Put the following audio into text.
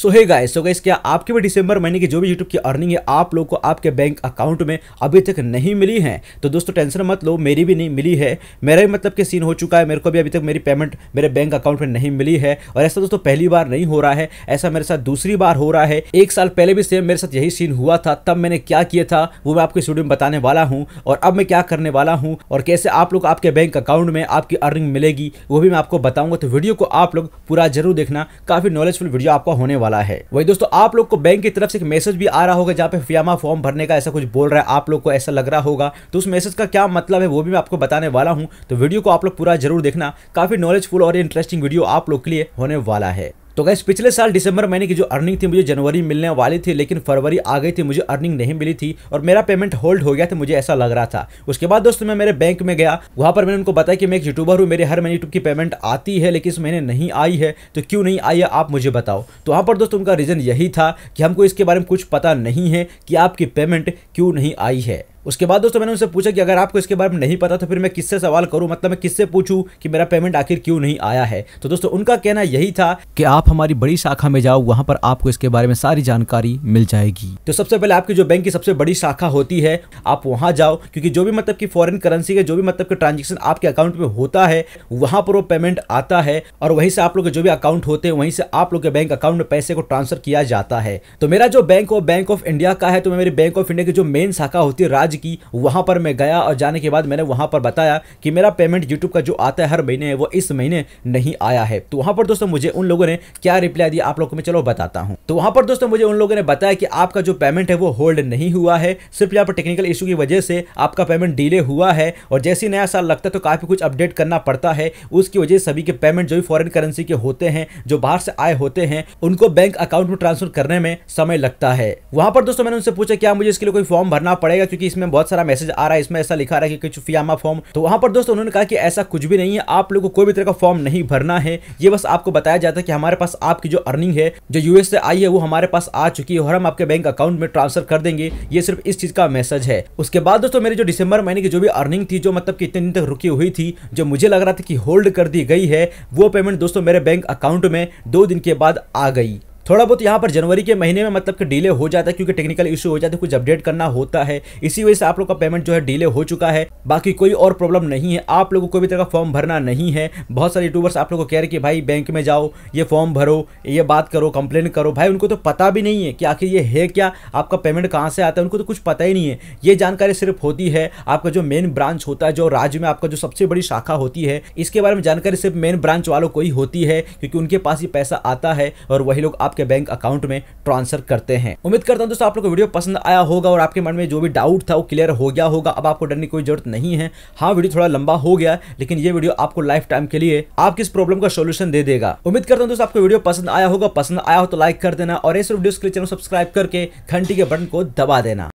सो है guys so guys क्या आपके भी दिसंबर महीने की जो भी यूट्यूब की अर्निंग है आप लोग को आपके बैंक अकाउंट में अभी तक नहीं मिली है तो दोस्तों टेंशन मत लो मेरी भी नहीं मिली है मेरा भी मतलब कि सीन हो चुका है मेरे को भी अभी तक मेरी पेमेंट मेरे बैंक अकाउंट में नहीं मिली है और ऐसा दोस्तों पहली बार नहीं हो रहा है ऐसा मेरे साथ दूसरी बार हो रहा है एक साल पहले भी सेम मेरे साथ यही सीन हुआ था तब मैंने क्या किया था वो मैं आपको स्टूडियो में बताने वाला हूँ और अब मैं क्या करने वाला हूँ और कैसे आप लोग आपके बैंक अकाउंट में आपकी अर्निंग मिलेगी वो भी मैं आपको बताऊंगा तो वीडियो को आप लोग पूरा जरूर देखना काफी नॉलेजफुल वीडियो आपका होने वाला वाला है वही दोस्तों आप लोग को बैंक की तरफ से एक मैसेज भी आ रहा होगा जहाँ पे फियामा फॉर्म भरने का ऐसा कुछ बोल रहा है आप लोग को ऐसा लग रहा होगा तो उस मैसेज का क्या मतलब है वो भी मैं आपको बताने वाला हूँ तो वीडियो को आप लोग पूरा जरूर देखना काफी नॉलेजफुल और इंटरेस्टिंग वीडियो आप लोग के लिए होने वाला है तो गैस पिछले साल दिसंबर महीने की जो अर्निंग थी मुझे जनवरी मिलने वाली थी लेकिन फरवरी आ गई थी मुझे अर्निंग नहीं मिली थी और मेरा पेमेंट होल्ड हो गया था मुझे ऐसा लग रहा था उसके बाद दोस्तों मैं मेरे बैंक में गया वहाँ पर मैंने उनको बताया कि मैं एक यूट्यूबर हूँ मेरे हर महीने यूट्यूब की पेमेंट आती है लेकिन इस महीने नहीं आई है तो क्यों नहीं आई है आप मुझे बताओ तो वहाँ पर दोस्तों उनका रीज़न यही था कि हमको इसके बारे में कुछ पता नहीं है कि आपकी पेमेंट क्यों नहीं आई है उसके बाद दोस्तों मैंने उनसे पूछा कि अगर आपको इसके बारे में नहीं पता तो फिर मैं किससे सवाल करूं मतलब मैं किससे पूछूं कि मेरा पेमेंट आखिर क्यों नहीं आया है तो दोस्तों उनका कहना यही था कि आप हमारी बड़ी शाखा में जाओ वहां पर आपको इसके बारे में सारी जानकारी मिल जाएगी तो सबसे पहले आपकी जो बैंक की सबसे बड़ी शाखा होती है आप वहां जाओ क्योंकि जो भी मतलब की फॉरन करेंसी का जो भी मतलब ट्रांजेक्शन आपके अकाउंट में होता है वहां पर वो पेमेंट आता है और वहीं से आप लोग के जो भी अकाउंट होते हैं वहीं से आप लोग के बैंक अकाउंट में पैसे को ट्रांसफर किया जाता है तो मेरा जो बैंक वो बैंक ऑफ इंडिया का है तो मैं मेरी बैंक ऑफ इंडिया की जो मेन शाखा होती है राज्य की वहाँ पर मैं गया और जाने के बाद मैंने वहाँ पर बताया कि मेरा पेमेंट यूट्यूब का जो आता है हर महीने वो इस महीने नहीं आया है तो वहाँ पर दोस्तों मुझे उन लोगों ने क्या रिप्लाई दिया आप लोग को मैं चलो बताता हूँ तो वहाँ पर दोस्तों मुझे उन लोगों ने बताया कि आपका जो पेमेंट है वो होल्ड नहीं हुआ है सिर्फ यहाँ पर टेक्निकल इशू की वजह से आपका पेमेंट डिले हुआ है और जैसे ही नया साल लगता है तो काफ़ी कुछ अपडेट करना पड़ता है उसकी वजह से सभी के पेमेंट जो भी फॉरन करेंसी के होते हैं जो बाहर से आए होते हैं उनको बैंक अकाउंट में ट्रांसफर करने में समय लगता है वहाँ पर दोस्तों मैंने उनसे पूछा क्या मुझे इसके लिए कोई फॉर्म भरना पड़ेगा क्योंकि इसमें में बहुत सारा मैसेज आ रहा है इसमें ऐसा लिखा रहा है कि कुछ फियामा फॉर्म तो वहां पर दोस्तों उन्होंने कहा कि ऐसा कुछ भी नहीं है आप लोगों को कोई भी तरह का फॉर्म नहीं भरना है ये बस आपको बताया जाता है कि हमारे पास आपकी जो अर्निंग है जो यूएस से आई है वो हमारे पास आ चुकी है और हम आपके बैंक अकाउंट में ट्रांसफर कर देंगे ये सिर्फ इस चीज का मैसेज है उसके बाद दोस्तों मेरी जो दिसंबर महीने की जो भी अर्निंग थी जो मतलब कि इतने दिन तक रुकी हुई थी जो मुझे लग रहा था कि होल्ड कर दी गई है वो पेमेंट दोस्तों मेरे बैंक अकाउंट में दो दिन के बाद आ गई थोड़ा बहुत यहाँ पर जनवरी के महीने में मतलब कि डिले हो जाता है क्योंकि टेक्निकल इशू हो जाता है कुछ अपडेट करना होता है इसी वजह से आप लोग का पेमेंट जो है डिले हो चुका है बाकी कोई और प्रॉब्लम नहीं है आप लोगों को भी तरह का फॉर्म भरना नहीं है बहुत सारे यूट्यूबर्स आप लोग को कह रहे कि भाई बैंक में जाओ ये फॉर्म भरो ये बात करो कंप्लेन करो भाई उनको तो पता भी नहीं है कि आखिर ये है क्या आपका पेमेंट कहाँ से आता है उनको तो कुछ पता ही नहीं है ये जानकारी सिर्फ होती है आपका जो मेन ब्रांच होता है जो राज्य में आपका जो सबसे बड़ी शाखा होती है इसके बारे में जानकारी सिर्फ मेन ब्रांच वालों को ही होती है क्योंकि उनके पास ही पैसा आता है और वही लोग आप आपके बैंक अकाउंट में ट्रांसफर करते हैं उम्मीद करता हूँ दोस्तों आप लोग को वीडियो पसंद आया होगा और आपके मन में जो भी डाउट था वो क्लियर हो गया होगा अब आपको डरने की कोई जरूरत नहीं है हाँ वीडियो थोड़ा लंबा हो गया लेकिन ये वीडियो आपको लाइफ टाइम के लिए आप किस प्रॉब्लम का सोल्यूशन दे देगा उम्मीद करता हूँ दोस्तों आपको वीडियो पसंद आया होगा पसंद आया हो तो लाइक कर देना और ऐसे वीडियो के चैनल सब्सक्राइब करके घंटी के बटन को दबा देना